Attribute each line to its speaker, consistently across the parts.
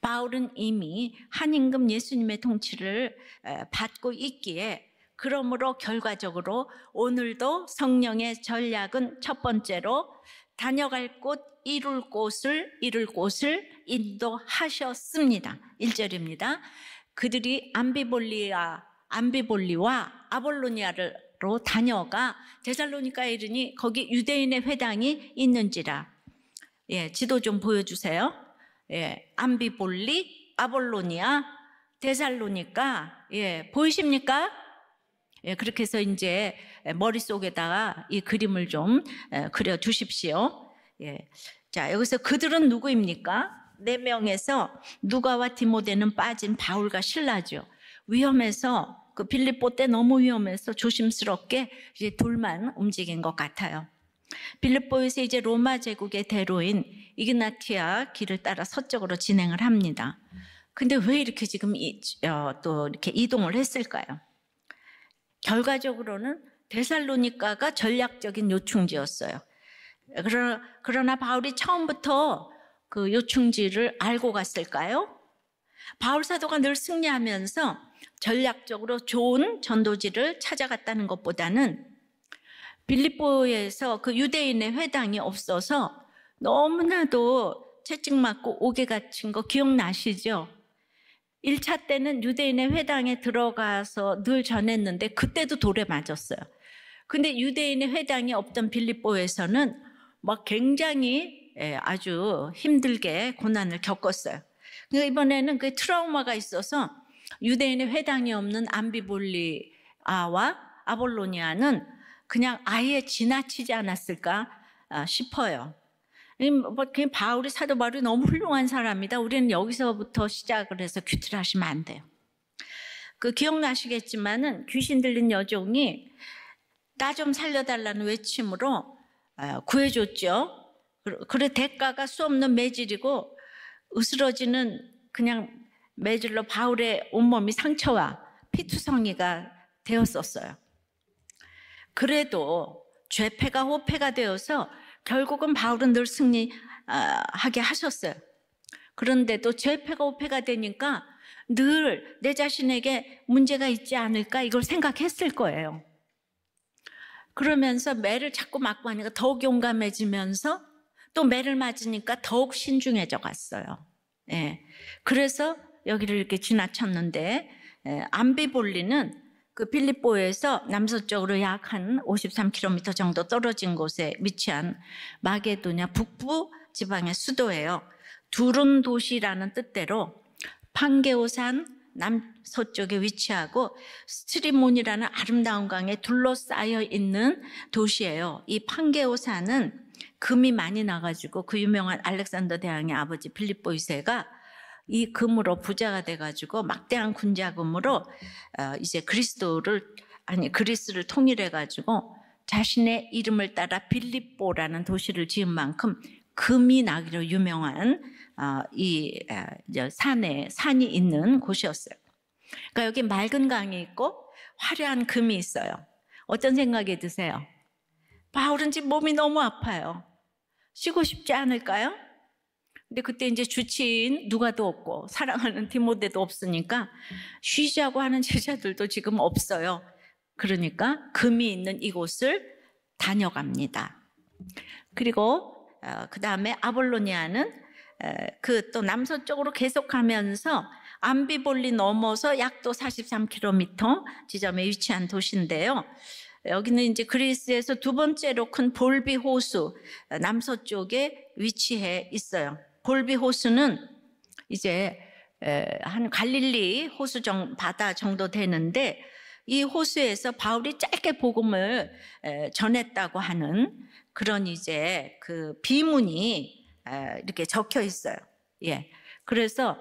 Speaker 1: 바울은 이미 한임금 예수님의 통치를 받고 있기에 그러므로 결과적으로 오늘도 성령의 전략은 첫 번째로 다녀갈 곳, 이룰 곳을, 이룰 곳을 인도하셨습니다. 1절입니다. 그들이 암비볼리아, 암비볼리와 아볼로니아로 다녀가 제살로니카에 이르니 거기 유대인의 회당이 있는지라. 예, 지도 좀 보여주세요. 예, 암비볼리 아볼로니아, 데살로니까, 예, 보이십니까? 예, 그렇게 해서 이제 머릿속에다가 이 그림을 좀 예, 그려 두십시오. 예. 자, 여기서 그들은 누구입니까? 네 명에서 누가와 디모데는 빠진 바울과 신라죠. 위험해서 그 빌립보 때 너무 위험해서 조심스럽게 이제 둘만 움직인 것 같아요. 빌립보에서 이제 로마 제국의 대로인 이그나티아 길을 따라 서쪽으로 진행을 합니다. 근데 왜 이렇게 지금 이, 어, 또 이렇게 이동을 했을까요? 결과적으로는 데살로니카가 전략적인 요충지였어요. 그러, 그러나 바울이 처음부터 그 요충지를 알고 갔을까요? 바울 사도가 늘 승리하면서 전략적으로 좋은 전도지를 찾아갔다는 것보다는 빌립보에서 그 유대인의 회당이 없어서 너무나도 채찍 맞고 오에 갇힌 거 기억나시죠? 1차 때는 유대인의 회당에 들어가서 늘 전했는데 그때도 돌에 맞았어요. 근데 유대인의 회당이 없던 빌립보에서는 막 굉장히 예, 아주 힘들게 고난을 겪었어요. 그러니까 이번에는 그 트라우마가 있어서 유대인의 회당이 없는 암비볼리아와 아볼로니아는 그냥 아예 지나치지 않았을까 아, 싶어요. 뭐 그냥 바울이 사도 바울이 너무 훌륭한 사람이다. 우리는 여기서부터 시작을 해서 규틀 하시면 안 돼요. 그 기억나시겠지만은 귀신 들린 여종이 나 좀 살려달라는 외침으로 어, 구해줬죠. 그래 대가가 수 없는 매질이고 으스러지는 그냥 매질로 바울의 온몸이 상처와 피투성이가 되었었어요. 그래도 죄패가 호패가 되어서 결국은 바울은 늘 승리하게 어, 하셨어요. 그런데도 죄패가 오패가 되니까 늘 내 자신에게 문제가 있지 않을까 이걸 생각했을 거예요. 그러면서 매를 자꾸 맞고 하니까 더욱 용감해지면서 또 매를 맞으니까 더욱 신중해져 갔어요. 예. 그래서 여기를 이렇게 지나쳤는데 예, 암비볼리는 그 빌립보에서 남서쪽으로 약 한 53km 정도 떨어진 곳에 위치한 마게도냐 북부 지방의 수도예요. 두른 도시라는 뜻대로 판게오산 남서쪽에 위치하고 스트리몬이라는 아름다운 강에 둘러싸여 있는 도시예요. 이 판게오산은 금이 많이 나가지고 그 유명한 알렉산더 대왕의 아버지 필립보 이세가 이 금으로 부자가 돼가지고 막대한 군자금으로 어, 이제 그리스도를 아니 그리스를 통일해가지고 자신의 이름을 따라 빌립보라는 도시를 지은 만큼 금이 나기로 유명한 어, 이 어, 산에 산이 있는 곳이었어요. 그러니까 여기 맑은 강이 있고 화려한 금이 있어요. 어떤 생각이 드세요? 바울은 아, 지 몸이 너무 아파요. 쉬고 싶지 않을까요? 근데 그때 이제 주치인 누가도 없고 사랑하는 디모데도 없으니까 쉬자고 하는 제자들도 지금 없어요. 그러니까 금이 있는 이곳을 다녀갑니다. 그리고 어, 그 다음에 아볼로니아는 그 또 남서쪽으로 계속하면서 암비볼리 넘어서 약도 43km 지점에 위치한 도시인데요. 여기는 이제 그리스에서 두 번째로 큰 볼비 호수 어, 남서쪽에 위치해 있어요. 골비 호수는 이제 한 갈릴리 호수 정, 바다 정도 되는데 이 호수에서 바울이 짧게 복음을 전했다고 하는 그런 이제 그 비문이 이렇게 적혀 있어요. 예. 그래서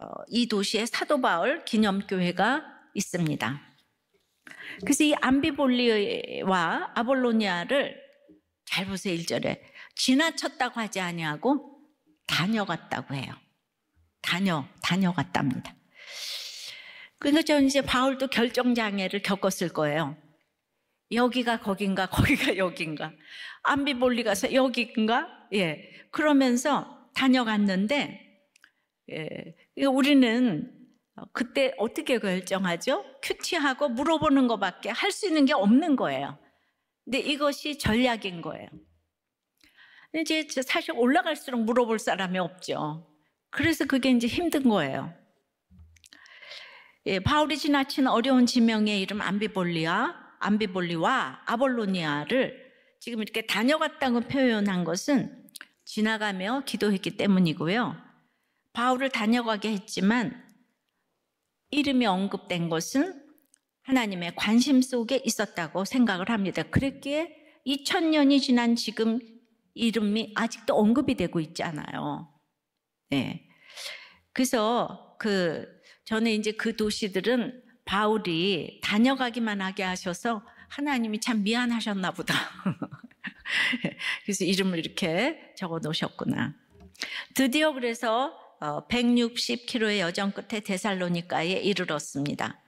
Speaker 1: 어, 이 도시에 사도 바울 기념교회가 있습니다. 그래서 이 암비볼리와 아볼로니아를 잘 보세요, 1절에. 지나쳤다고 하지 아니하고 다녀갔다고 해요. 다녀, 다녀갔답니다. 그러니까 저는 이제 바울도 결정장애를 겪었을 거예요. 여기가 거긴가, 거기가 여긴가. 암비볼리 가서 여기가 예. 그러면서 다녀갔는데, 예. 우리는 그때 어떻게 결정하죠? 큐티하고 물어보는 것밖에 할 수 있는 게 없는 거예요. 근데 이것이 전략인 거예요. 이제 사실 올라갈수록 물어볼 사람이 없죠. 그래서 그게 이제 힘든 거예요. 예, 바울이 지나친 어려운 지명의 이름 암비볼리아, 암비볼리와 아볼로니아를 지금 이렇게 다녀갔다고 표현한 것은 지나가며 기도했기 때문이고요. 바울을 다녀가게 했지만 이름이 언급된 것은 하나님의 관심 속에 있었다고 생각을 합니다. 그랬기에 2000년이 지난 지금 이름이 아직도 언급이 되고 있잖아요. 네. 그래서 그 저는 이제 그 도시들은 바울이 다녀가기만 하게 하셔서 하나님이 참 미안하셨나 보다. 그래서 이름을 이렇게 적어 놓으셨구나. 드디어 그래서 160km의 어, 여정 끝에 데살로니카에 이르렀습니다.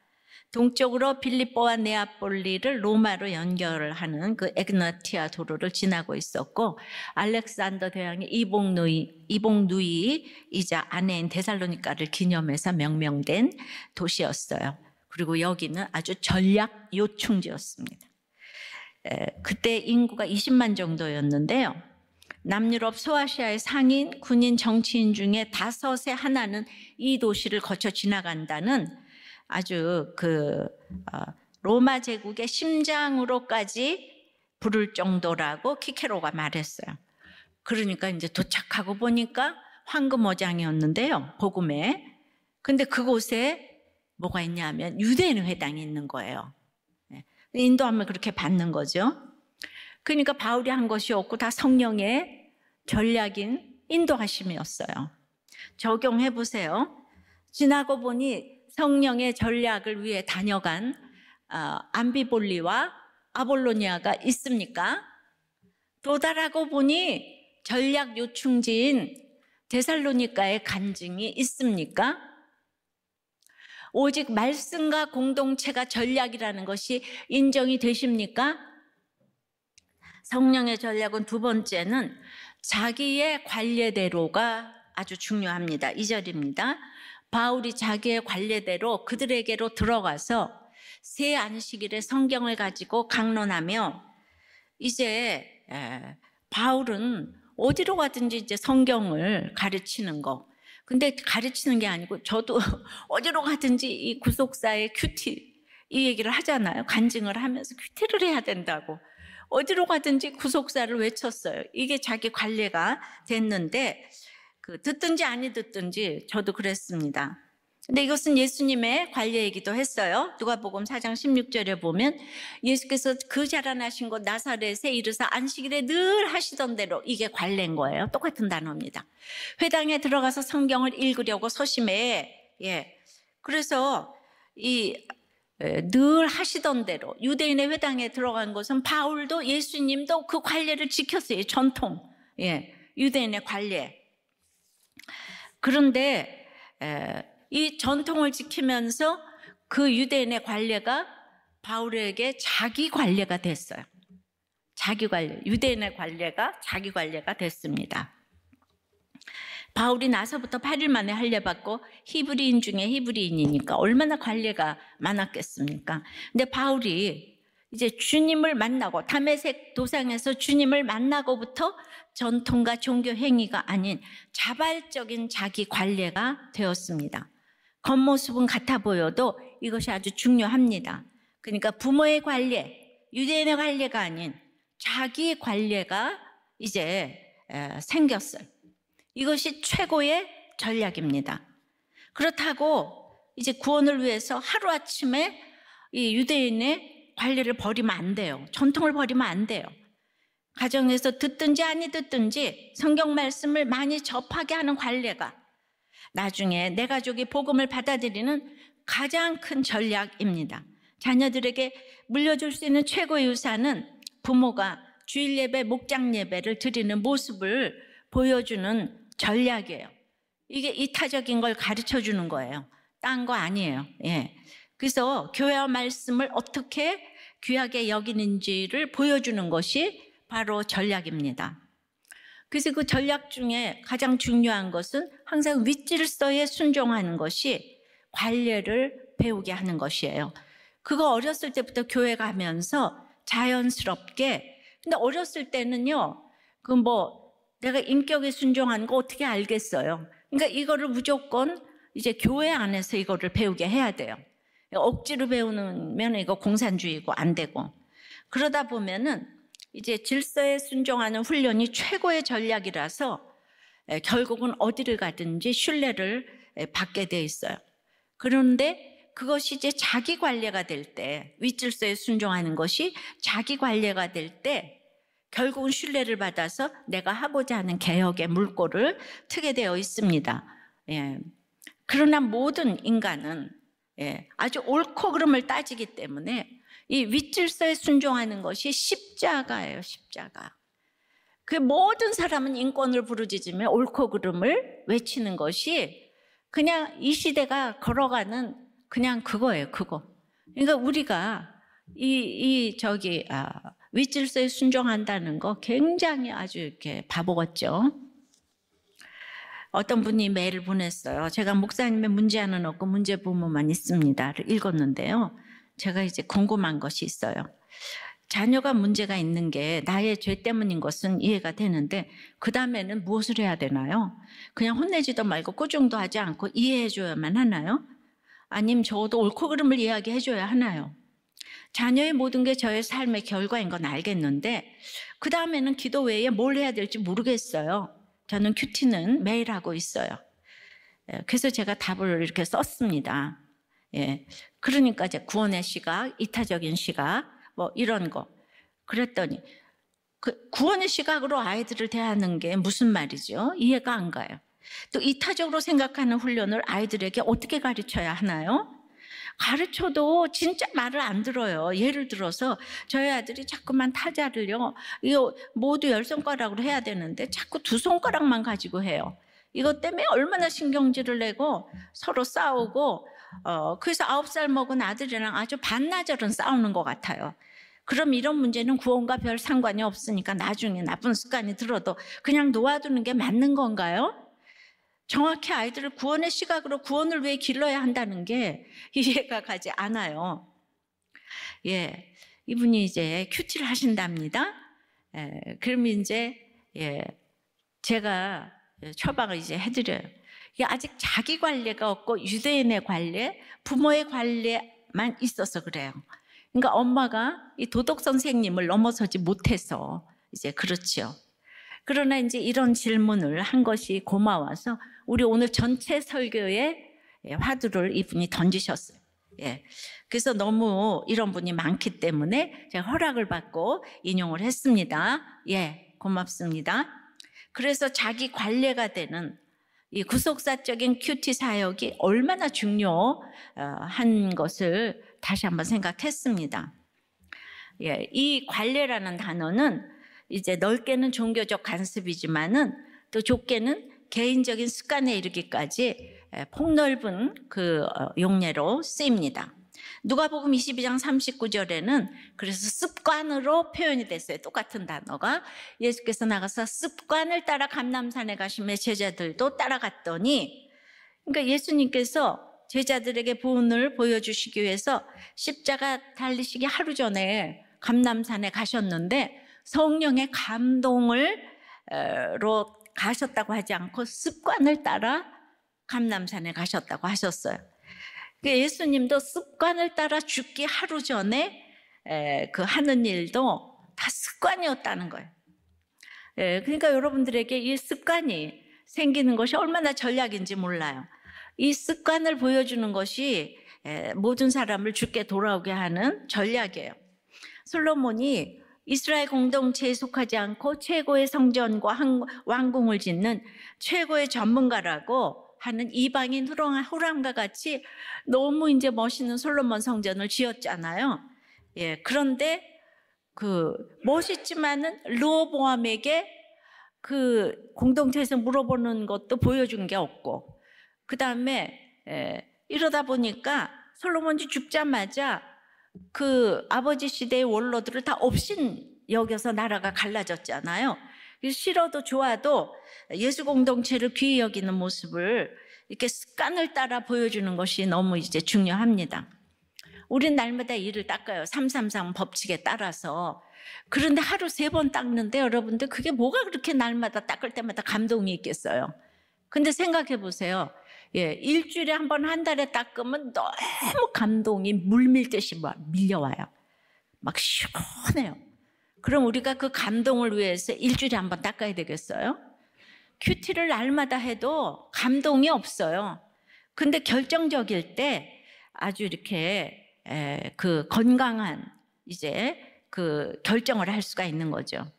Speaker 1: 동쪽으로 빌리보와 네아폴리를 로마로 연결하는 그 에그나티아 도로를 지나고 있었고 알렉산더 대왕이 이복누이 이복누이이자 아내인 데살로니카를 기념해서 명명된 도시였어요. 그리고 여기는 아주 전략 요충지였습니다. 에, 그때 인구가 20만 정도였는데요. 남유럽 소아시아의 상인, 군인, 정치인 중에 다섯의 하나는 이 도시를 거쳐 지나간다는 아주 그 어, 로마 제국의 심장으로까지 부를 정도라고 키케로가 말했어요. 그러니까 이제 도착하고 보니까 황금어장이었는데요. 복음에. 근데 그곳에 뭐가 있냐면 유대인 회당이 있는 거예요. 예. 인도하면 그렇게 받는 거죠. 그러니까 바울이 한 것이 없고 다 성령의 전략인 인도하심이었어요. 적용해 보세요. 지나고 보니 성령의 전략을 위해 다녀간 안비볼리와 어, 아볼로니아가 있습니까? 도달하고 보니 전략 요충지인 데살로니카의 간증이 있습니까? 오직 말씀과 공동체가 전략이라는 것이 인정이 되십니까? 성령의 전략은 두 번째는 자기의 관례대로가 아주 중요합니다. 2절입니다. 바울이 자기의 관례대로 그들에게로 들어가서 새안식일의 성경을 가지고 강론하며 이제 바울은 어디로 가든지 이제 성경을 가르치는 거. 근데 가르치는 게 아니고 저도 어디로 가든지 이 구속사의 큐티 이 얘기를 하잖아요. 간증을 하면서 큐티를 해야 된다고. 어디로 가든지 구속사를 외쳤어요. 이게 자기 관례가 됐는데 그 듣든지 아니 듣든지 저도 그랬습니다. 근데 이것은 예수님의 관례이기도 했어요. 누가복음 4장 16절에 보면 예수께서 그 자라나신 곳 나사렛에 이르사 안식일에 늘 하시던 대로 이게 관례인 거예요. 똑같은 단어입니다. 회당에 들어가서 성경을 읽으려고 소심해. 예. 그래서 이 늘 하시던 대로 유대인의 회당에 들어간 것은 바울도 예수님도 그 관례를 지켰어요. 전통. 예. 유대인의 관례. 그런데 이 전통을 지키면서 그 유대인의 관례가 바울에게 자기 관례가 됐어요. 자기 관례, 유대인의 관례가 자기 관례가 됐습니다. 바울이 나서부터 8일 만에 할례받고 히브리인 중에 히브리인이니까 얼마나 관례가 많았겠습니까? 근데 바울이 이제 주님을 만나고 담에색 도상에서 주님을 만나고부터 전통과 종교 행위가 아닌 자발적인 자기 관례가 되었습니다. 겉모습은 같아 보여도 이것이 아주 중요합니다. 그러니까 부모의 관례, 유대인의 관례가 아닌 자기 관례가 이제 생겼어요. 이것이 최고의 전략입니다. 그렇다고 이제 구원을 위해서 하루아침에 이 유대인의 관리를 버리면 안 돼요. 전통을 버리면 안 돼요. 가정에서 듣든지 아니 듣든지 성경 말씀을 많이 접하게 하는 관례가 나중에 내 가족이 복음을 받아들이는 가장 큰 전략입니다. 자녀들에게 물려줄 수 있는 최고의 유산은 부모가 주일 예배, 목장 예배를 드리는 모습을 보여주는 전략이에요. 이게 이타적인 걸 가르쳐 주는 거예요. 딴 거 아니에요. 예. 그래서 교회와 말씀을 어떻게 귀하게 여기는지를 보여주는 것이 바로 전략입니다. 그래서 그 전략 중에 가장 중요한 것은 항상 윗질서에 순종하는 것이 관례를 배우게 하는 것이에요. 그거 어렸을 때부터 교회 가면서 자연스럽게 근데 어렸을 때는요. 그뭐 내가 인격에 순종하는 거 어떻게 알겠어요. 그러니까 이거를 무조건 이제 교회 안에서 이거를 배우게 해야 돼요. 그러니까 억지로 배우면 는 이거 공산주의고 안 되고. 그러다 보면은 이제 질서에 순종하는 훈련이 최고의 전략이라서 결국은 어디를 가든지 신뢰를 받게 돼 있어요. 그런데 그것이 이제 자기 관례가 될 때, 윗질서에 순종하는 것이 자기 관례가 될 때, 결국은 신뢰를 받아서 내가 하고자 하는 개혁의 물꼬를 트게 되어 있습니다. 예. 그러나 모든 인간은 예, 아주 옳고 그름을 따지기 때문에 이 윗질서에 순종하는 것이 십자가예요, 십자가. 그 모든 사람은 인권을 부르짖으며 옳고 그름을 외치는 것이 그냥 이 시대가 걸어가는 그냥 그거예요, 그거. 그러니까 우리가 이, 이, 저기, 아, 윗질서에 순종한다는 거 굉장히 아주 이렇게 바보 같죠. 어떤 분이 메일을 보냈어요. 제가 목사님의 문제하는 없고 문제 부모만 있습니다. 를 읽었는데요. 제가 이제 궁금한 것이 있어요. 자녀가 문제가 있는 게 나의 죄 때문인 것은 이해가 되는데 그 다음에는 무엇을 해야 되나요? 그냥 혼내지도 말고 꾸중도 하지 않고 이해해줘야만 하나요? 아님 적어도 옳고 그름을 이야기해줘야 하나요? 자녀의 모든 게 저의 삶의 결과인 건 알겠는데 그 다음에는 기도 외에 뭘 해야 될지 모르겠어요. 저는 큐티는 매일 하고 있어요. 예, 그래서 제가 답을 이렇게 썼습니다. 예. 그러니까 이제 구원의 시각, 이타적인 시각, 뭐 이런 거. 그랬더니 그 구원의 시각으로 아이들을 대하는 게 무슨 말이죠? 이해가 안 가요. 또 이타적으로 생각하는 훈련을 아이들에게 어떻게 가르쳐야 하나요? 가르쳐도 진짜 말을 안 들어요. 예를 들어서 저희 아들이 자꾸만 타자를요. 이거 모두 열 손가락으로 해야 되는데 자꾸 두 손가락만 가지고 해요. 이것 때문에 얼마나 신경질을 내고 서로 싸우고 어 그래서 아홉 살 먹은 아들이랑 아주 반나절은 싸우는 것 같아요. 그럼 이런 문제는 구원과 별 상관이 없으니까 나중에 나쁜 습관이 들어도 그냥 놓아두는 게 맞는 건가요? 정확히 아이들을 구원의 시각으로 구원을 위해 길러야 한다는 게 이해가 가지 않아요. 예. 이분이 이제 큐티를 하신답니다. 예, 그럼 이제, 예, 제가 처방을 이제 해드려요. 아직 자기 관례가 없고 유대인의 관례, 부모의 관례만 있어서 그래요. 그러니까 엄마가 이 도덕 선생님을 넘어서지 못해서 이제 그렇지요. 그러나 이제 이런 질문을 한 것이 고마워서 우리 오늘 전체 설교에 예, 화두를 이분이 던지셨어요. 예. 그래서 너무 이런 분이 많기 때문에 제가 허락을 받고 인용을 했습니다. 예. 고맙습니다. 그래서 자기 관례가 되는 이 구속사적인 큐티 사역이 얼마나 중요한 어, 것을 다시 한번 생각했습니다. 예, 이 관례라는 단어는 이제 넓게는 종교적 간섭이지만은 또 좁게는 개인적인 습관에 이르기까지 폭넓은 그 어, 용례로 쓰입니다. 누가복음 22장 39절에는 그래서 습관으로 표현이 됐어요. 똑같은 단어가 예수께서 나가서 습관을 따라 감남산에 가시며 제자들도 따라갔더니 그러니까 예수님께서 제자들에게 본을 보여주시기 위해서 십자가 달리시기 하루 전에 감남산에 가셨는데 성령의 감동을로 가셨다고 하지 않고 습관을 따라 감남산에 가셨다고 하셨어요. 그 예수님도 습관을 따라 죽기 하루 전에 그 하는 일도 다 습관이었다는 거예요. 예, 그러니까 여러분들에게 이 습관이 생기는 것이 얼마나 전략인지 몰라요. 이 습관을 보여주는 것이 모든 사람을 죽게 돌아오게 하는 전략이에요. 솔로몬이 이스라엘 공동체에 속하지 않고 최고의 성전과 왕궁을 짓는 최고의 전문가라고 하는 이방인 호람과 같이 너무 이제 멋있는 솔로몬 성전을 지었잖아요. 예, 그런데 그 멋있지만은 르호보암에게 그 공동체에서 물어보는 것도 보여준 게 없고 그 다음에 예, 이러다 보니까 솔로몬이 죽자마자 그 아버지 시대의 원로들을 다 없인 여겨서 나라가 갈라졌잖아요. 싫어도 좋아도 예수 공동체를 귀히 여기는 모습을 이렇게 습관을 따라 보여주는 것이 너무 이제 중요합니다. 우린 날마다 이를 닦아요. 333 법칙에 따라서. 그런데 하루 세 번 닦는데 여러분들 그게 뭐가 그렇게 날마다 닦을 때마다 감동이 있겠어요. 근데 생각해 보세요. 예, 일주일에 한 번, 한 달에 닦으면 너무 감동이 물밀듯이 막 밀려와요. 막 시원해요. 그럼 우리가 그 감동을 위해서 일주일에 한 번 닦아야 되겠어요? 큐티를 날마다 해도 감동이 없어요. 근데 결정적일 때 아주 이렇게 에, 그 건강한 이제 그 결정을 할 수가 있는 거죠.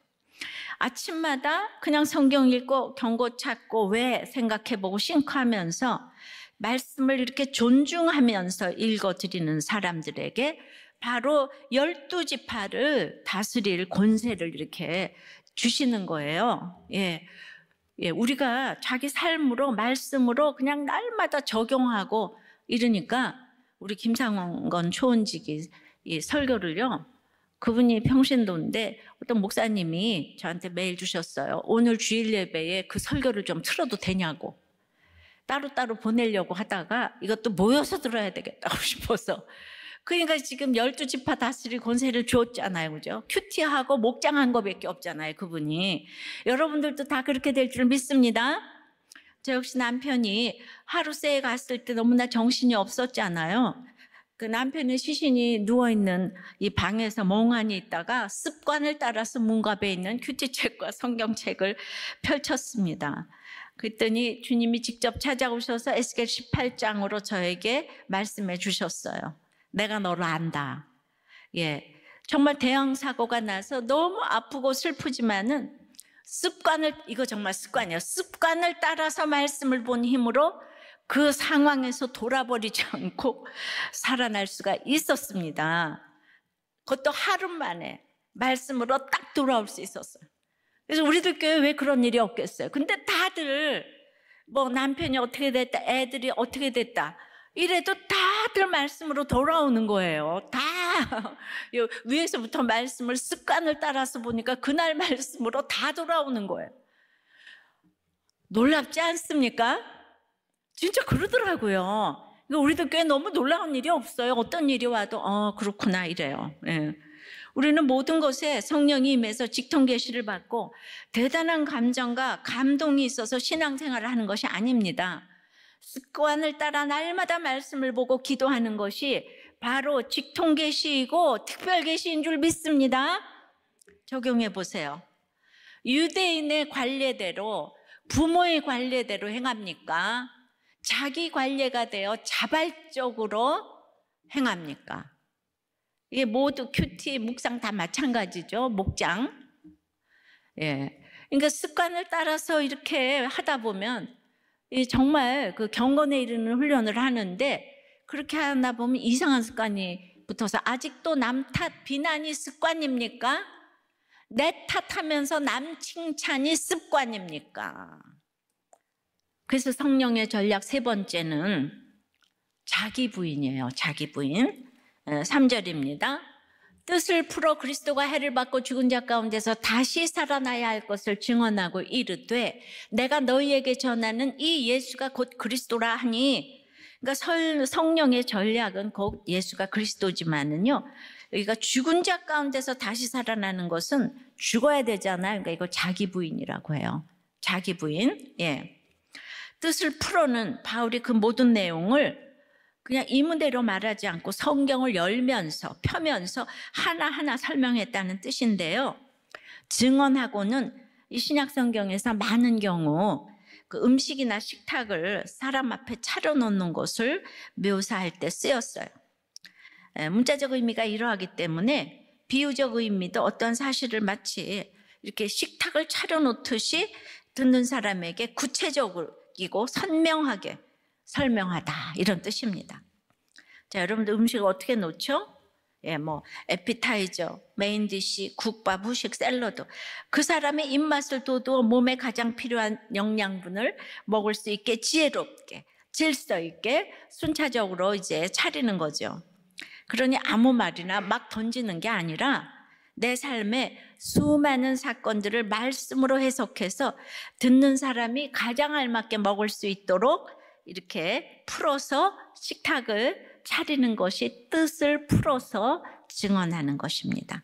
Speaker 1: 아침마다 그냥 성경 읽고 경고 찾고 왜 생각해보고 싱크하면서 말씀을 이렇게 존중하면서 읽어드리는 사람들에게 바로 열두 지파를 다스릴 권세를 이렇게 주시는 거예요. 예. 예, 우리가 자기 삶으로 말씀으로 그냥 날마다 적용하고 이러니까 우리 김상건 초원지기 설교를요 그분이 평신도인데 어떤 목사님이 저한테 메일 주셨어요. 오늘 주일 예배에 그 설교를 좀 틀어도 되냐고. 따로따로 보내려고 하다가 이것도 모여서 들어야 되겠다 싶어서. 그러니까 지금 열두 지파 다스리 권세를 줬잖아요. 그죠? 큐티하고 목장한 거밖에 없잖아요. 그분이. 여러분들도 다 그렇게 될 줄 믿습니다. 저 역시 남편이 하루세에 갔을 때 너무나 정신이 없었잖아요. 그 남편의 시신이 누워있는 이 방에서 멍하니 있다가 습관을 따라서 문갑에 있는 큐티책과 성경책을 펼쳤습니다. 그랬더니 주님이 직접 찾아오셔서 에스겔 18장으로 저에게 말씀해 주셨어요. 내가 너를 안다. 예. 정말 대형 사고가 나서 너무 아프고 슬프지만은 습관을 이거 정말 습관이에요. 습관을 따라서 말씀을 본 힘으로 그 상황에서 돌아버리지 않고 살아날 수가 있었습니다. 그것도 하루 만에 말씀으로 딱 돌아올 수 있었어요. 그래서 우리들 교회 왜 그런 일이 없겠어요? 근데 다들 뭐 남편이 어떻게 됐다, 애들이 어떻게 됐다. 이래도 다들 말씀으로 돌아오는 거예요. 다 위에서부터 말씀을 습관을 따라서 보니까 그날 말씀으로 다 돌아오는 거예요. 놀랍지 않습니까? 진짜 그러더라고요. 그러니까 우리도 꽤 너무 놀라운 일이 없어요. 어떤 일이 와도 어 그렇구나 이래요. 예. 우리는 모든 것에 성령이 임해서 직통 계시를 받고 대단한 감정과 감동이 있어서 신앙생활을 하는 것이 아닙니다. 습관을 따라 날마다 말씀을 보고 기도하는 것이 바로 직통 계시이고 특별 계시인 줄 믿습니다. 적용해 보세요. 유대인의 관례대로 부모의 관례대로 행합니까? 자기 관례가 되어 자발적으로 행합니까? 이게 모두 큐티, 묵상 다 마찬가지죠. 목장. 예. 그러니까 습관을 따라서 이렇게 하다 보면 정말 그 경건에 이르는 훈련을 하는데 그렇게 하다 보면 이상한 습관이 붙어서 아직도 남 탓, 비난이 습관입니까? 내 탓하면서 남 칭찬이 습관입니까? 그래서 성령의 전략 세 번째는 자기 부인이에요. 자기 부인. 3절입니다. 예, 뜻을 풀어 그리스도가 해를 받고 죽은 자 가운데서 다시 살아나야 할 것을 증언하고 이르되 내가 너희에게 전하는 이 예수가 곧 그리스도라 하니 그러니까 성령의 전략은 곧 예수가 그리스도지만은요 여기가 죽은 자 가운데서 다시 살아나는 것은 죽어야 되잖아요. 그러니까 이거 자기 부인이라고 해요. 자기 부인. 예. 뜻을 풀어는 바울이 그 모든 내용을 그냥 이문대로 말하지 않고 성경을 열면서 펴면서 하나하나 설명했다는 뜻인데요. 증언하고는 이 신약 성경에서 많은 경우 그 음식이나 식탁을 사람 앞에 차려놓는 것을 묘사할 때 쓰였어요. 예, 문자적 의미가 이러하기 때문에 비유적 의미도 어떤 사실을 마치 이렇게 식탁을 차려놓듯이 듣는 사람에게 구체적으로 굵이고 선명하게 설명하다 이런 뜻입니다. 자, 여러분들 음식 어떻게 놓죠? 예, 뭐 에피타이저, 메인 디시, 국밥, 후식, 샐러드. 그 사람의 입맛을 돋워 몸에 가장 필요한 영양분을 먹을 수 있게 지혜롭게, 질서 있게 순차적으로 이제 차리는 거죠. 그러니 아무 말이나 막 던지는 게 아니라 내 삶의 수많은 사건들을 말씀으로 해석해서 듣는 사람이 가장 알맞게 먹을 수 있도록 이렇게 풀어서 식탁을 차리는 것이 뜻을 풀어서 증언하는 것입니다.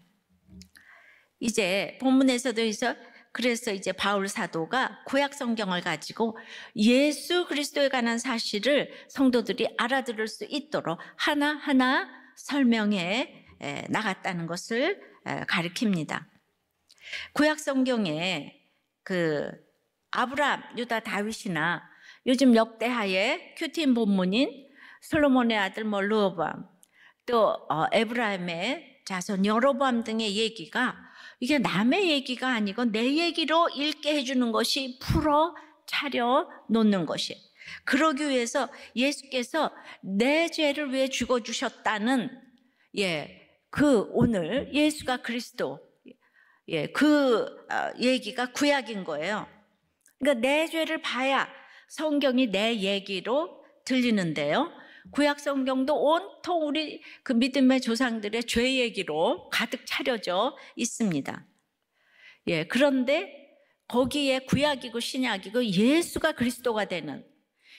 Speaker 1: 이제 본문에서도 해서 그래서 이제 바울 사도가 구약 성경을 가지고 예수 그리스도에 관한 사실을 성도들이 알아들을 수 있도록 하나하나 설명해 나갔다는 것을 가리킵니다. 구약 성경에 그 아브람, 유다, 다윗이나 요즘 역대하의 큐티인 본문인 솔로몬의 아들 루어밤또 에브라임의 자손 여로밤 등의 얘기가 이게 남의 얘기가 아니고 내 얘기로 읽게 해주는 것이 풀어 차려 놓는 것이. 그러기 위해서 예수께서 내 죄를 위해 죽어 주셨다는 예그 오늘 예수가 그리스도 예, 그 아, 얘기가 구약인 거예요. 그러니까 내 죄를 봐야 성경이 내 얘기로 들리는데요. 구약 성경도 온통 우리 그 믿음의 조상들의 죄 얘기로 가득 차려져 있습니다. 예, 그런데 거기에 구약이고 신약이고 예수가 그리스도가 되는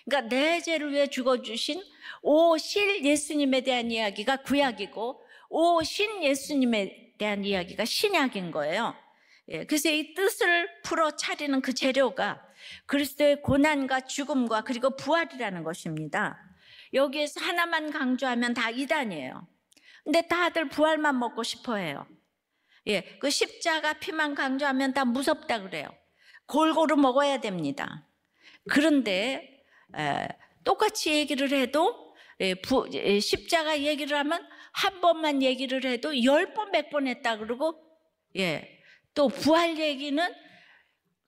Speaker 1: 그러니까 내 죄를 위해 죽어 주신 오실 예수님에 대한 이야기가 구약이고 오, 신 예수님에 대한 이야기가 신약인 거예요. 예, 그래서 이 뜻을 풀어 차리는 그 재료가 그리스도의 고난과 죽음과 그리고 부활이라는 것입니다. 여기에서 하나만 강조하면 다 이단이에요. 근데 다들 부활만 먹고 싶어 해요. 예, 그 십자가 피만 강조하면 다 무섭다 그래요. 골고루 먹어야 됩니다. 그런데 에, 똑같이 얘기를 해도 예, 부, 예, 십자가 얘기를 하면 한 번만 얘기를 해도 열 번, 백 번 했다 그러고, 예. 또 부활 얘기는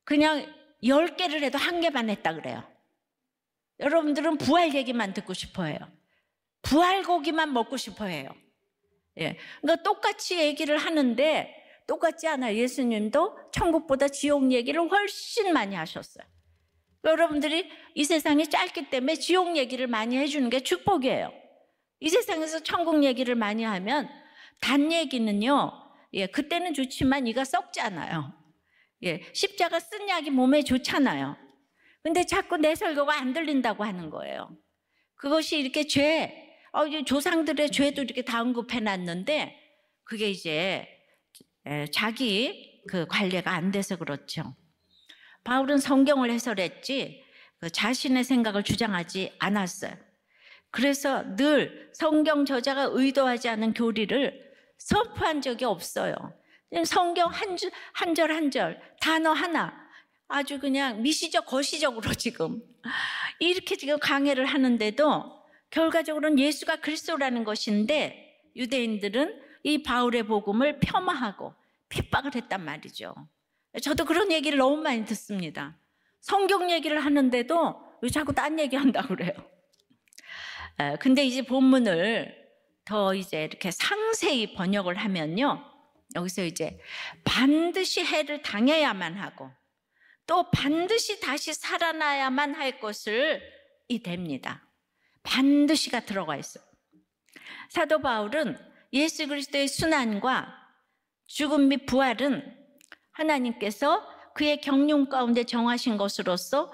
Speaker 1: 그냥 열 개를 해도 한 개만 했다 그래요. 여러분들은 부활 얘기만 듣고 싶어 해요. 부활 고기만 먹고 싶어 해요. 예. 그러니까 똑같이 얘기를 하는데 똑같지 않아 요 예수님도 천국보다 지옥 얘기를 훨씬 많이 하셨어요. 여러분들이 이 세상이 짧기 때문에 지옥 얘기를 많이 해주는 게 축복이에요. 이 세상에서 천국 얘기를 많이 하면 단 얘기는요, 예, 그때는 좋지만 이가 썩지 않아요. 예, 십자가 쓴 약이 몸에 좋잖아요. 근데 자꾸 내 설교가 안 들린다고 하는 거예요. 그것이 이렇게 죄, 어, 조상들의 죄도 이렇게 다 언급해 놨는데 그게 이제 예, 자기 그 관례가 안 돼서 그렇죠. 바울은 성경을 해설했지 그 자신의 생각을 주장하지 않았어요. 그래서 늘 성경 저자가 의도하지 않은 교리를 선포한 적이 없어요. 성경 한, 줄, 한 절, 한 절, 단어 하나. 아주 그냥 미시적, 거시적으로 지금. 이렇게 지금 강해를 하는데도 결과적으로는 예수가 그리스도라는 것인데 유대인들은 이 바울의 복음을 폄하하고 핍박을 했단 말이죠. 저도 그런 얘기를 너무 많이 듣습니다. 성경 얘기를 하는데도 왜 자꾸 딴 얘기 한다고 그래요. 근데 이제 본문을 더 이제 이렇게 상세히 번역을 하면요. 여기서 이제 반드시 해를 당해야만 하고 또 반드시 다시 살아나야만 할 것을 이 됩니다. 반드시가 들어가 있어요. 사도 바울은 예수 그리스도의 순환과 죽음 및 부활은 하나님께서 그의 경륜 가운데 정하신 것으로서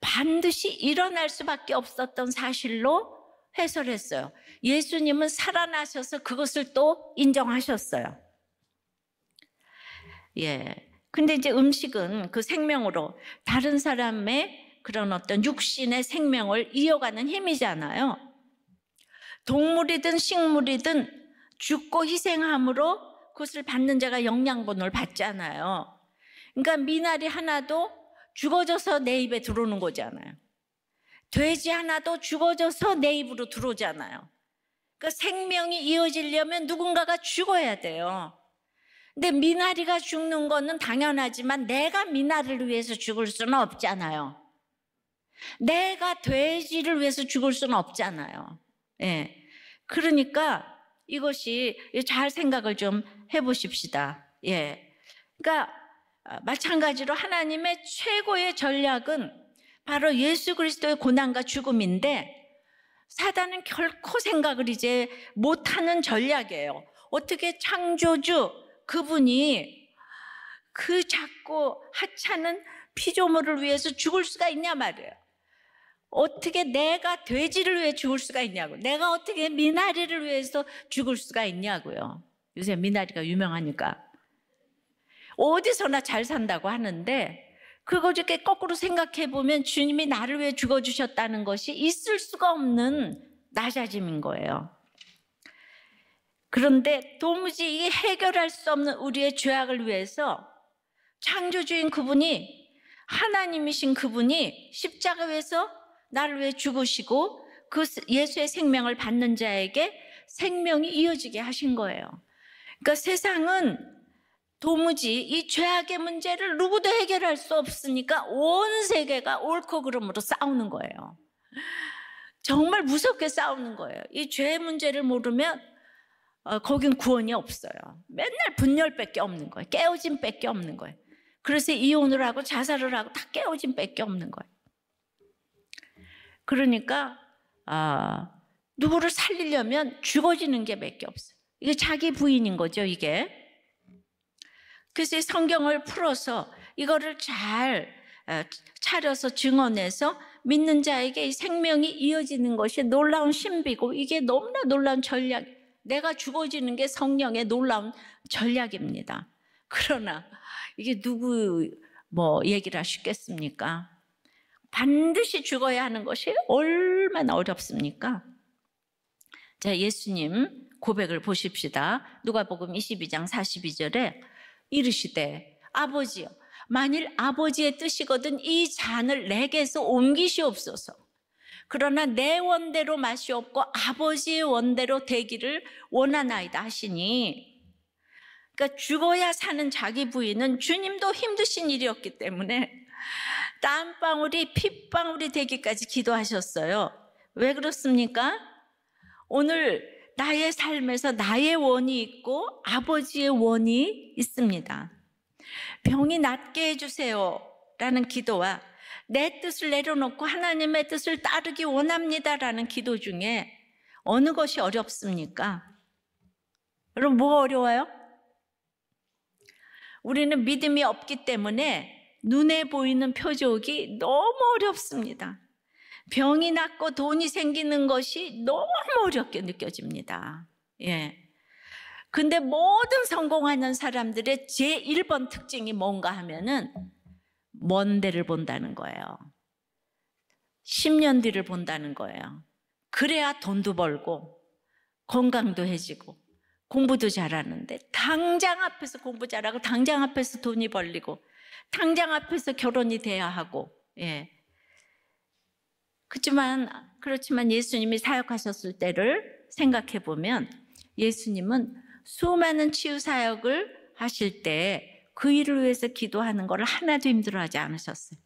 Speaker 1: 반드시 일어날 수밖에 없었던 사실로 해설했어요. 예수님은 살아나셔서 그것을 또 인정하셨어요. 예. 근데 이제 음식은 그 생명으로 다른 사람의 그런 어떤 육신의 생명을 이어가는 힘이잖아요. 동물이든 식물이든 죽고 희생함으로 그것을 받는 자가 영양분을 받잖아요. 그러니까 미나리 하나도 죽어져서 내 입에 들어오는 거잖아요. 돼지 하나도 죽어져서 내 입으로 들어오잖아요. 그 생명이 이어지려면 누군가가 죽어야 돼요. 근데 미나리가 죽는 거는 당연하지만 내가 미나리를 위해서 죽을 수는 없잖아요. 내가 돼지를 위해서 죽을 수는 없잖아요. 예. 그러니까 이것이 잘 생각을 좀 해보십시다. 예. 그러니까 마찬가지로 하나님의 최고의 전략은 바로 예수 그리스도의 고난과 죽음인데 사단은 결코 생각을 이제 못하는 전략이에요. 어떻게 창조주 그분이 그 작고 하찮은 피조물을 위해서 죽을 수가 있냐 말이에요. 어떻게 내가 돼지를 위해 죽을 수가 있냐고. 내가 어떻게 미나리를 위해서 죽을 수가 있냐고요. 요새 미나리가 유명하니까. 어디서나 잘 산다고 하는데 그리고 이렇게 거꾸로 생각해 보면 주님이 나를 위해 죽어 주셨다는 것이 있을 수가 없는 낮아짐인 거예요. 그런데 도무지 해결할 수 없는 우리의 죄악을 위해서 창조주인 그분이 하나님이신 그분이 십자가 위에서 나를 위해 죽으시고 그 예수의 생명을 받는 자에게 생명이 이어지게 하신 거예요. 그러니까 세상은 도무지 이 죄악의 문제를 누구도 해결할 수 없으니까 온 세계가 옳고 그름으로 싸우는 거예요. 정말 무섭게 싸우는 거예요. 이 죄의 문제를 모르면 어, 거긴 구원이 없어요. 맨날 분열밖에 없는 거예요. 깨어짐밖에 없는 거예요. 그래서 이혼을 하고 자살을 하고 다 깨어짐밖에 없는 거예요. 그러니까 어, 누구를 살리려면 죽어지는 게밖에 없어요. 이게 자기 부인인 거죠, 이게. 그래서 성경을 풀어서 이거를 잘 어, 차려서 증언해서 믿는 자에게 생명이 이어지는 것이 놀라운 신비고 이게 너무나 놀라운 전략. 내가 죽어지는 게 성령의 놀라운 전략입니다. 그러나 이게 누구 뭐 얘기를 하시겠습니까? 반드시 죽어야 하는 것이 얼마나 어렵습니까? 자, 예수님 고백을 보십시다. 누가복음 22장 42절에 이르시되 아버지여 만일 아버지의 뜻이거든 이 잔을 내게서 옮기시옵소서. 그러나 내 원대로 마시옵고 아버지의 원대로 되기를 원하나이다 하시니 그러니까 죽어야 사는 자기 부인은 주님도 힘드신 일이었기 때문에 땀방울이 핏방울이 되기까지 기도하셨어요. 왜 그렇습니까? 오늘 나의 삶에서 나의 원이 있고 아버지의 원이 있습니다. 병이 낫게 해주세요. 라는 기도와 내 뜻을 내려놓고 하나님의 뜻을 따르기 원합니다. 라는 기도 중에 어느 것이 어렵습니까? 여러분, 뭐가 어려워요? 우리는 믿음이 없기 때문에 눈에 보이는 표적이 너무 어렵습니다. 병이 낫고 돈이 생기는 것이 너무 어렵게 느껴집니다. 예. 근데 모든 성공하는 사람들의 제1번 특징이 뭔가 하면은 먼 데를 본다는 거예요. 10년 뒤를 본다는 거예요. 그래야 돈도 벌고 건강도 해지고 공부도 잘하는데 당장 앞에서 공부 잘하고 당장 앞에서 돈이 벌리고 당장 앞에서 결혼이 돼야 하고 예. 그렇지만 그렇지만 예수님이 사역하셨을 때를 생각해 보면 예수님은 수많은 치유 사역을 하실 때 그 일을 위해서 기도하는 것을 하나도 힘들어하지 않으셨어요.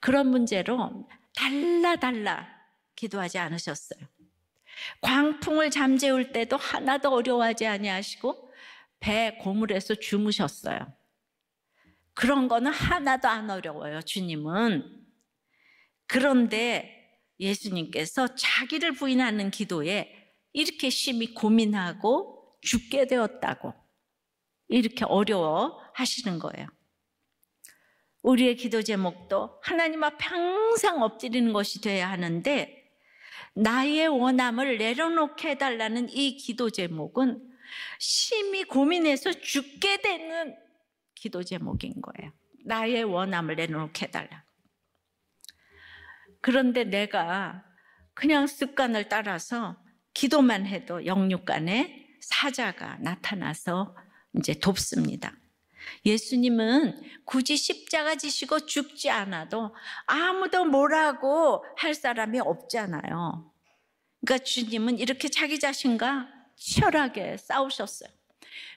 Speaker 1: 그런 문제로 달라 달라 기도하지 않으셨어요. 광풍을 잠재울 때도 하나도 어려워하지 아니하시고 배 고물에서 주무셨어요. 그런 거는 하나도 안 어려워요. 주님은 그런데 예수님께서 자기를 부인하는 기도에 이렇게 심히 고민하고 죽게 되었다고 이렇게 어려워 하시는 거예요. 우리의 기도 제목도 하나님 앞에 항상 엎드리는 것이 돼야 하는데 나의 원함을 내려놓게 해달라는 이 기도 제목은 심히 고민해서 죽게 되는 기도 제목인 거예요. 나의 원함을 내놓게 해달라. 그런데 내가 그냥 습관을 따라서 기도만 해도 영육간에 사자가 나타나서 이제 돕습니다. 예수님은 굳이 십자가 지시고 죽지 않아도 아무도 뭐라고 할 사람이 없잖아요. 그러니까 주님은 이렇게 자기 자신과 치열하게 싸우셨어요.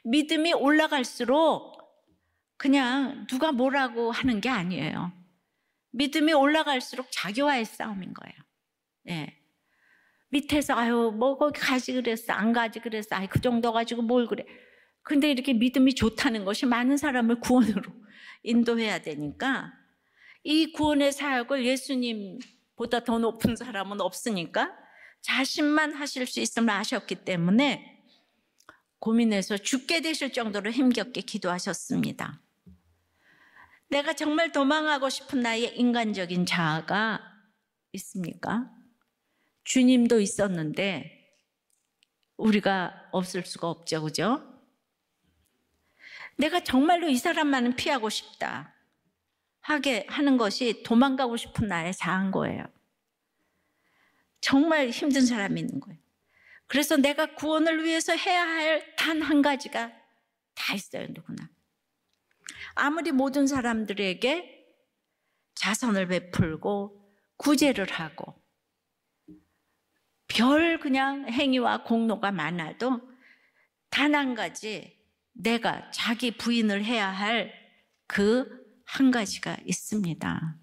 Speaker 1: 믿음이 올라갈수록 그냥 누가 뭐라고 하는 게 아니에요. 믿음이 올라갈수록 자기와의 싸움인 거예요. 예. 밑에서 아유 뭐 거기 가지 그랬어 안 가지 그랬어 아이 그 정도 가지고 뭘 그래 근데 이렇게 믿음이 좋다는 것이 많은 사람을 구원으로 인도해야 되니까 이 구원의 사역을 예수님보다 더 높은 사람은 없으니까 자신만 하실 수 있음을 아셨기 때문에 고민해서 죽게 되실 정도로 힘겹게 기도하셨습니다. 내가 정말 도망하고 싶은 나의 인간적인 자아가 있습니까? 주님도 있었는데 우리가 없을 수가 없죠, 그죠? 내가 정말로 이 사람만은 피하고 싶다 하게 하는 것이 도망가고 싶은 나의 자한 거예요. 정말 힘든 사람이 있는 거예요. 그래서 내가 구원을 위해서 해야 할 단 한 가지가 다 있어요, 누구나. 아무리 모든 사람들에게 자선을 베풀고 구제를 하고 별 그냥 행위와 공로가 많아도 단 한 가지 내가 자기 부인을 해야 할 그 한 가지가 있습니다.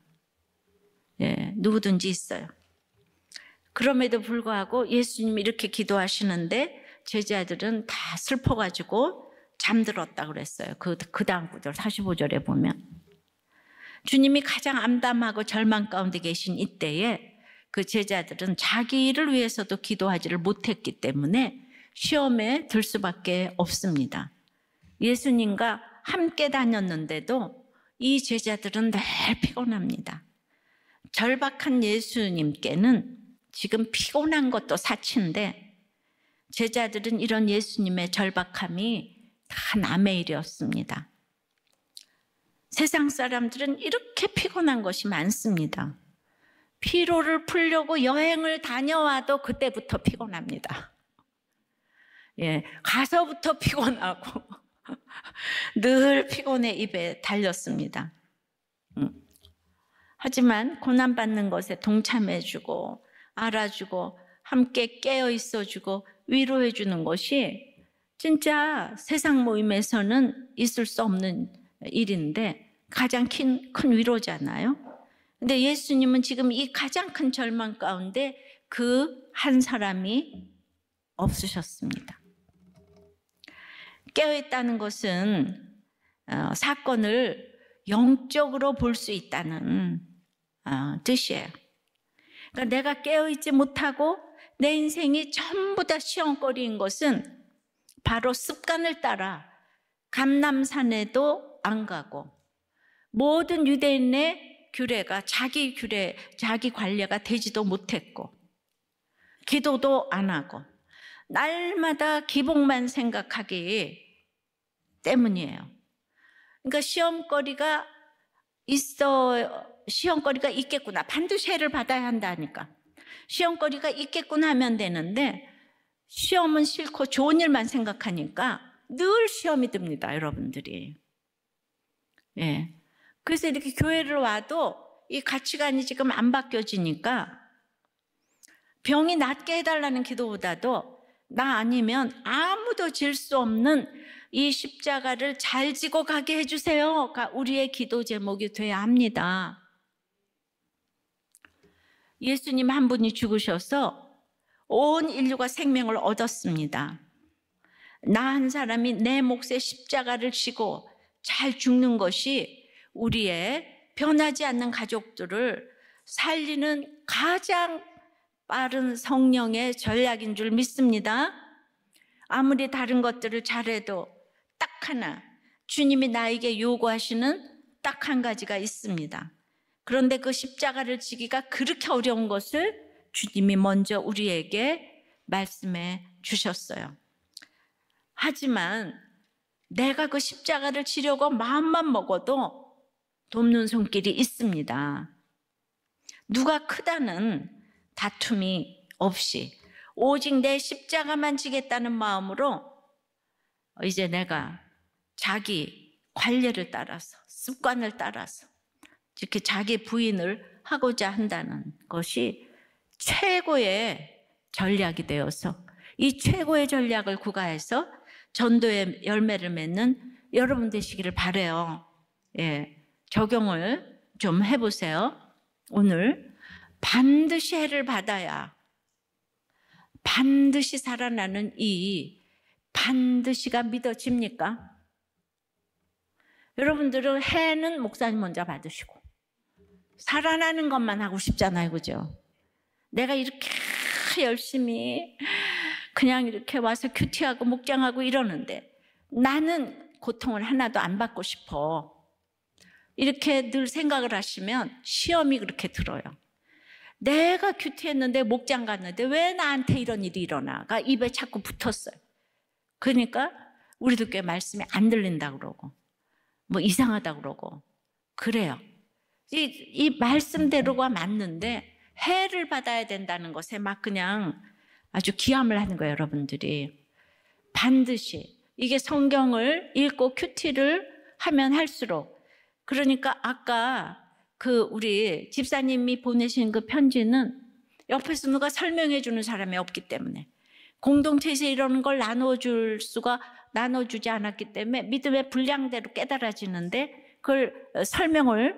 Speaker 1: 예, 누구든지 있어요. 그럼에도 불구하고 예수님이 이렇게 기도하시는데 제자들은 다 슬퍼가지고 잠들었다 그랬어요. 그, 그 다음 구절, 45절에 보면. 주님이 가장 암담하고 절망 가운데 계신 이때에 그 제자들은 자기 일을 위해서도 기도하지를 못했기 때문에 시험에 들 수밖에 없습니다. 예수님과 함께 다녔는데도 이 제자들은 늘 피곤합니다. 절박한 예수님께는 지금 피곤한 것도 사치인데 제자들은 이런 예수님의 절박함이 다 남의 일이었습니다. 세상 사람들은 이렇게 피곤한 것이 많습니다. 피로를 풀려고 여행을 다녀와도 그때부터 피곤합니다. 예, 가서부터 피곤하고 늘피곤의 입에 달렸습니다. 음. 하지만 고난받는 것에 동참해주고 알아주고 함께 깨어 있어주고 위로해주는 것이 진짜 세상 모임에서는 있을 수 없는 일인데 가장 큰, 큰 위로잖아요. 근데 예수님은 지금 이 가장 큰 절망 가운데 그 한 사람이 없으셨습니다. 깨어있다는 것은 어, 사건을 영적으로 볼 수 있다는 어, 뜻이에요. 그러니까 내가 깨어있지 못하고 내 인생이 전부 다 시험거리인 것은 바로 습관을 따라 감남산에도 안 가고 모든 유대인의 규례가 자기 규례, 자기 관례가 되지도 못했고 기도도 안 하고 날마다 기복만 생각하기 때문이에요. 그러니까 시험거리가 있어 시험거리가 있겠구나. 반드시 해를 받아야 한다니까. 시험거리가 있겠구나 하면 되는데 시험은 싫고 좋은 일만 생각하니까 늘 시험이 듭니다, 여러분들이. 예. 그래서 이렇게 교회를 와도 이 가치관이 지금 안 바뀌어지니까 병이 낫게 해달라는 기도보다도 나 아니면 아무도 질 수 없는 이 십자가를 잘 지고 가게 해주세요가 우리의 기도 제목이 돼야 합니다. 예수님 한 분이 죽으셔서 온 인류가 생명을 얻었습니다. 나 한 사람이 내 몫에 십자가를 지고 잘 죽는 것이 우리의 변하지 않는 가족들을 살리는 가장 빠른 성령의 전략인 줄 믿습니다. 아무리 다른 것들을 잘해도 딱 하나, 주님이 나에게 요구하시는 딱 한 가지가 있습니다. 그런데 그 십자가를 지기가 그렇게 어려운 것을 주님이 먼저 우리에게 말씀해 주셨어요. 하지만 내가 그 십자가를 지려고 마음만 먹어도 돕는 손길이 있습니다. 누가 크다는 다툼이 없이 오직 내 십자가만 지겠다는 마음으로 이제 내가 자기 관례를 따라서 습관을 따라서 이렇게 자기 부인을 하고자 한다는 것이 최고의 전략이 되어서 이 최고의 전략을 구가해서 전도의 열매를 맺는 여러분 되시기를 바래요. 예, 적용을 좀 해보세요. 오늘 반드시 해를 받아야 반드시 살아나는 이 반드시가 믿어집니까? 여러분들은 해는 목사님 먼저 받으시고 살아나는 것만 하고 싶잖아요, 그죠? 내가 이렇게 열심히 그냥 이렇게 와서 큐티하고 목장하고 이러는데 나는 고통을 하나도 안 받고 싶어. 이렇게 늘 생각을 하시면 시험이 그렇게 들어요. 내가 큐티했는데 목장 갔는데 왜 나한테 이런 일이 일어나가 입에 자꾸 붙었어요. 그러니까 우리도 꽤 말씀이 안 들린다 그러고 뭐 이상하다 그러고 그래요. 이, 이 말씀대로가 맞는데 해를 받아야 된다는 것에 막 그냥 아주 기함을 하는 거예요, 여러분들이. 반드시. 이게 성경을 읽고 큐티를 하면 할수록. 그러니까 아까 그 우리 집사님이 보내신 그 편지는 옆에서 누가 설명해 주는 사람이 없기 때문에 공동체에서 이러는 걸 나눠줄 수가 나눠주지 않았기 때문에 믿음의 분량대로 깨달아지는데 그걸 어, 설명을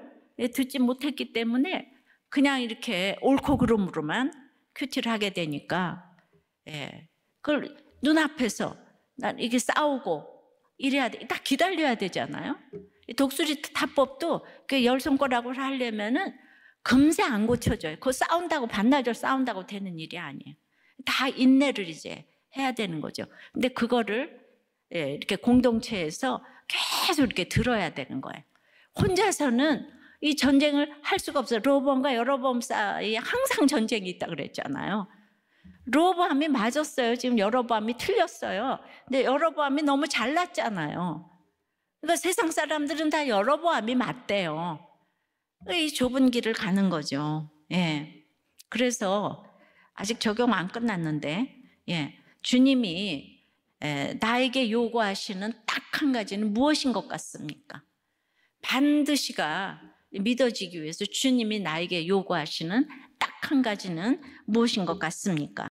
Speaker 1: 듣지 못했기 때문에 그냥 이렇게 옳고 그름으로만 큐티를 하게 되니까 예. 그걸 눈앞에서 난 이게 싸우고 이래야 돼. 딱 기다려야 되잖아요. 독수리 타법도 그 열손가락으 하려면은 금세 안 고쳐져요. 그거 싸운다고 반나절 싸운다고 되는 일이 아니에요. 다 인내를 이제 해야 되는 거죠. 근데 그거를 예, 이렇게 공동체에서 계속 이렇게 들어야 되는 거예요. 혼자서는 이 전쟁을 할 수가 없어요. 로범과 여로범 사이에 항상 전쟁이 있다 그랬잖아요. 로범이 맞았어요. 지금 여로밤이 틀렸어요. 근데 여로밤이 너무 잘났잖아요. 그러니까 세상 사람들은 다 여로밤이 맞대요. 이 좁은 길을 가는 거죠. 예. 그래서 아직 적용 안 끝났는데, 예. 주님이 예, 나에게 요구하시는 딱 한 가지는 무엇인 것 같습니까? 반드시가 믿어지기 위해서 주님이 나에게 요구하시는 딱 한 가지는 무엇인 것 같습니까?